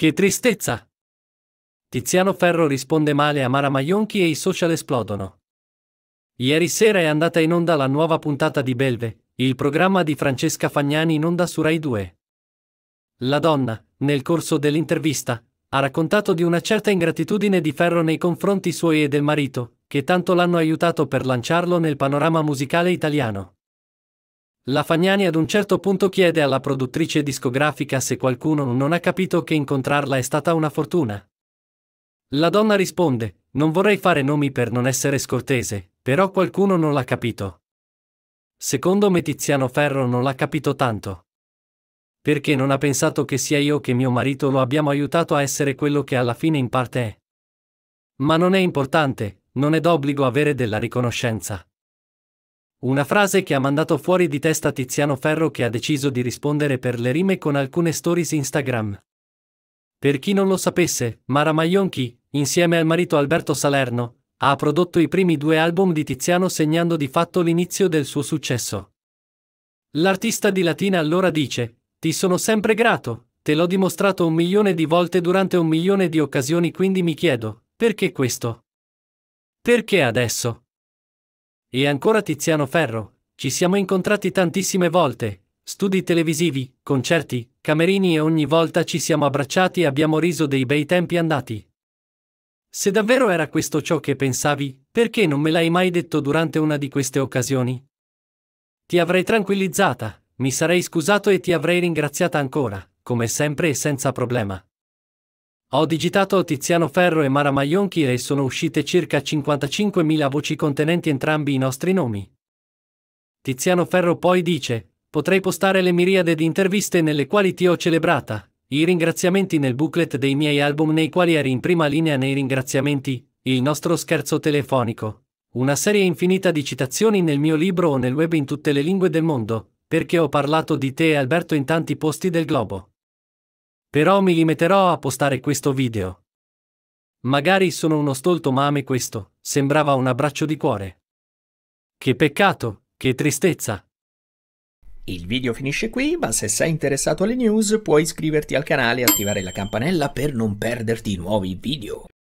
Che tristezza! Tiziano Ferro risponde male a Mara Maionchi e i social esplodono. Ieri sera è andata in onda la nuova puntata di Belve, il programma di Francesca Fagnani in onda su Rai 2. La donna, nel corso dell'intervista, ha raccontato di una certa ingratitudine di Ferro nei confronti suoi e del marito, che tanto l'hanno aiutato per lanciarlo nel panorama musicale italiano. La Fagnani ad un certo punto chiede alla produttrice discografica se qualcuno non ha capito che incontrarla è stata una fortuna. La donna risponde, non vorrei fare nomi per non essere scortese, però qualcuno non l'ha capito. Secondo me Tiziano Ferro non l'ha capito tanto. Perché non ha pensato che sia io che mio marito lo abbiamo aiutato a essere quello che alla fine in parte è. Ma non è importante, non è d'obbligo avere della riconoscenza. Una frase che ha mandato fuori di testa Tiziano Ferro che ha deciso di rispondere per le rime con alcune stories Instagram. Per chi non lo sapesse, Mara Maionchi, insieme al marito Alberto Salerno, ha prodotto i primi due album di Tiziano segnando di fatto l'inizio del suo successo. L'artista di Latina allora dice, ti sono sempre grato, te l'ho dimostrato un milione di volte durante un milione di occasioni quindi mi chiedo, perché questo? Perché adesso? E ancora Tiziano Ferro, ci siamo incontrati tantissime volte, studi televisivi, concerti, camerini e ogni volta ci siamo abbracciati e abbiamo riso dei bei tempi andati. Se davvero era questo ciò che pensavi, perché non me l'hai mai detto durante una di queste occasioni? Ti avrei tranquillizzata, mi sarei scusato e ti avrei ringraziata ancora, come sempre e senza problema. Ho digitato Tiziano Ferro e Mara Maionchi e sono uscite circa 55.000 voci contenenti entrambi i nostri nomi. Tiziano Ferro poi dice, potrei postare le miriade di interviste nelle quali ti ho celebrata, i ringraziamenti nel booklet dei miei album nei quali eri in prima linea nei ringraziamenti, il nostro scherzo telefonico, una serie infinita di citazioni nel mio libro o nel web in tutte le lingue del mondo, perché ho parlato di te e Alberto in tanti posti del globo. Però mi limiterò a postare questo video. Magari sono uno stolto mame questo, sembrava un abbraccio di cuore. Che peccato, che tristezza. Il video finisce qui, ma se sei interessato alle news puoi iscriverti al canale e attivare la campanella per non perderti nuovi video.